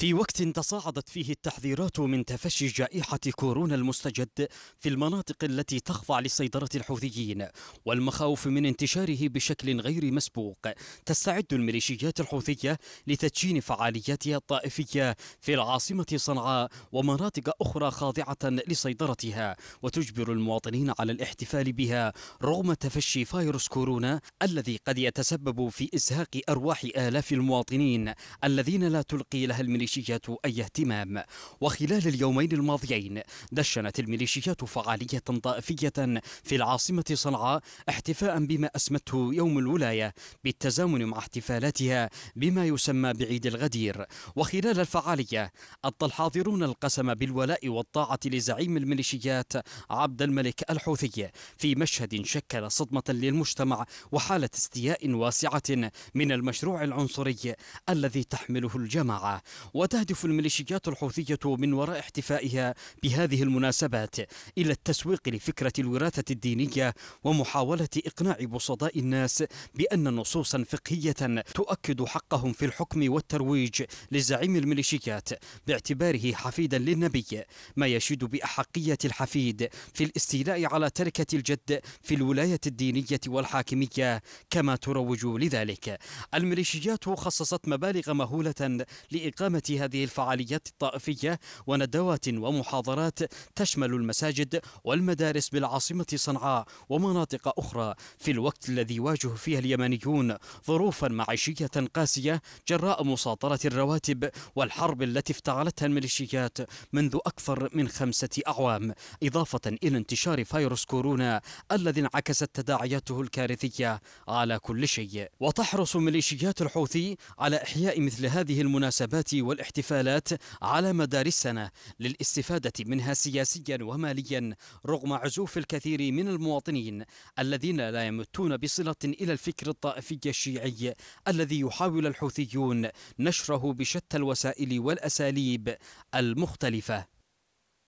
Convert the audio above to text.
في وقت تصاعدت فيه التحذيرات من تفشي جائحة كورونا المستجد في المناطق التي تخضع لسيطرة الحوثيين والمخاوف من انتشاره بشكل غير مسبوق تستعد الميليشيات الحوثية لتدشين فعالياتها الطائفية في العاصمة صنعاء ومناطق أخرى خاضعة لسيطرتها وتجبر المواطنين على الاحتفال بها رغم تفشي فيروس كورونا الذي قد يتسبب في إزهاق أرواح آلاف المواطنين الذين لا تلقي لها الميليشيات الميليشيات أي اهتمام وخلال اليومين الماضيين دشنت الميليشيات فعالية طائفية في العاصمة صنعاء احتفاء بما أسمته يوم الولاية بالتزامن مع احتفالاتها بما يسمى بعيد الغدير وخلال الفعالية أطى الحاضرون القسم بالولاء والطاعة لزعيم الميليشيات عبد الملك الحوثي في مشهد شكل صدمة للمجتمع وحالة استياء واسعة من المشروع العنصري الذي تحمله الجماعة وتهدف الميليشيات الحوثية من وراء احتفائها بهذه المناسبات إلى التسويق لفكرة الوراثة الدينية ومحاولة إقناع بسطاء الناس بأن نصوصا فقهية تؤكد حقهم في الحكم والترويج لزعيم الميليشيات باعتباره حفيدا للنبي ما يشيد بأحقية الحفيد في الاستيلاء على تركة الجد في الولاية الدينية والحاكمية كما تروج لذلك الميليشيات خصصت مبالغ مهولة لإقامة هذه الفعاليات الطائفية وندوات ومحاضرات تشمل المساجد والمدارس بالعاصمة صنعاء ومناطق أخرى في الوقت الذي يواجه فيه اليمنيون ظروفا معيشية قاسية جراء مساطرة الرواتب والحرب التي افتعلتها الميليشيات منذ أكثر من خمسة أعوام إضافة إلى انتشار فيروس كورونا الذي انعكست تداعياته الكارثية على كل شيء وتحرص ميليشيات الحوثي على إحياء مثل هذه المناسبات وال والاحتفالات على مدار السنة للاستفادة منها سياسيا وماليا رغم عزوف الكثير من المواطنين الذين لا يمتون بصلة إلى الفكر الطائفي الشيعي الذي يحاول الحوثيون نشره بشتى الوسائل والأساليب المختلفة